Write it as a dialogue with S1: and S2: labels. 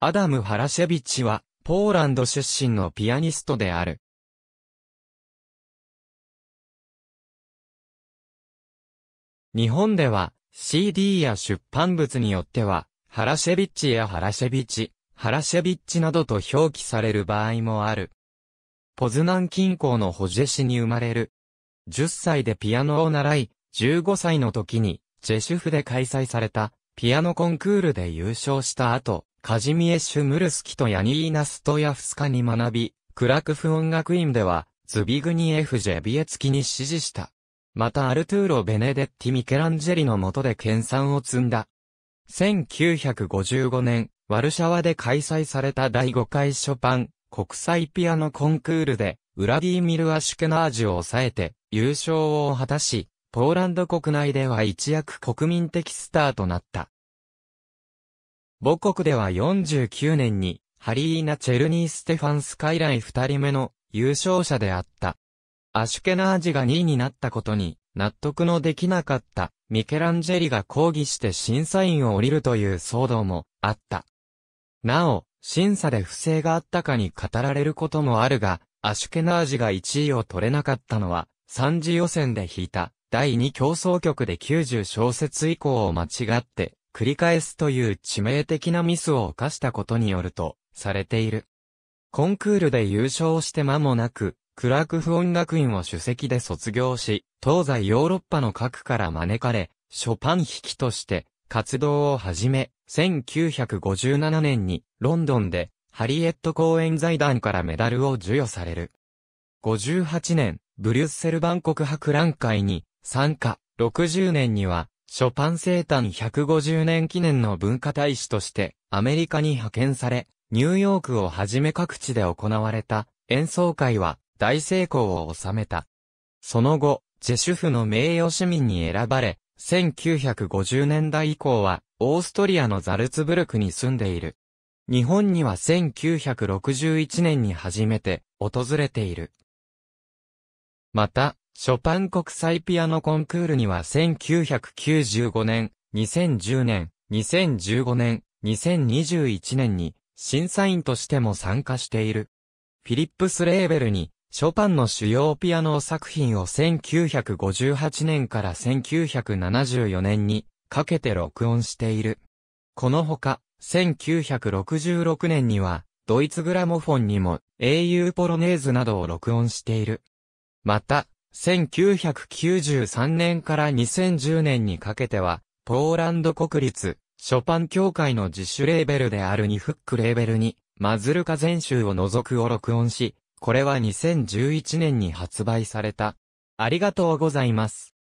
S1: アダム・ハラシェビッチは、ポーランド出身のピアニストである。
S2: 日本では、CD や出版物によっては、ハラシェビッチやハラシェビッチ、ハラシェビッチなどと表記される場合もある。ポズナン近郊のホジェ市に生まれる。10歳でピアノを習い、15歳の時に、ジェシュフで開催された、ピアノコンクールで優勝した後、カジミエシュ・ムルスキとヤニーナ・ストヤフスカに学び、クラクフ音楽院では、ズビグニエフ・ジェビエツキに支持した。またアルトゥーロ・ベネデッティ・ミケランジェリの下で研鑽を積んだ。1955年、ワルシャワで開催された第5回ショパン国際ピアノコンクールで、ウラディミル・アシュケナージュを抑えて優勝を果たし、ポーランド国内では一躍国民的スターとなった。母国では49年に、ハリーナ・チェルニー・ステファンスカ以来2人目の優勝者であった。アシュケナージが2位になったことに納得のできなかったミケランジェリが抗議して審査員を降りるという騒動もあった。なお、審査で不正があったかに語られることもあるが、アシュケナージが1位を取れなかったのは、3次予選で引いた第2競争曲で90小節以降を間違って繰り返すという致命的なミスを犯したことによると、されている。コンクールで優勝して間もなく、クラークフ音楽院を主席で卒業し、東西ヨーロッパの核から招かれ、ショパン弾きとして活動を始め、1957年にロンドンでハリエット公演財団からメダルを授与される。58年、ブリュッセル万国博覧会に参加、60年にはショパン生誕150年記念の文化大使としてアメリカに派遣され、ニューヨークをはじめ各地で行われた演奏会は大成功を収めた。その後、ジェシュフの名誉市民に選ばれ、1950年代以降はオーストリアのザルツブルクに住んでいる。日本には1961年に初めて訪れている。また、ショパン国際ピアノコンクールには1995年、2010年、2015年、2021年に審査員としても参加している。フィリップスレーベルにショパンの主要ピアノ作品を1958年から1974年にかけて録音している。このほか、1966年にはドイツグラモフォンにも英雄ポロネーズなどを録音している。また、1993年から2010年にかけては、ポーランド国立、ショパン協会の自主レーベルであるニフックレーベルに、マズルカ全集を除くを録音し、これは2011年に発売された。ありがとうございます。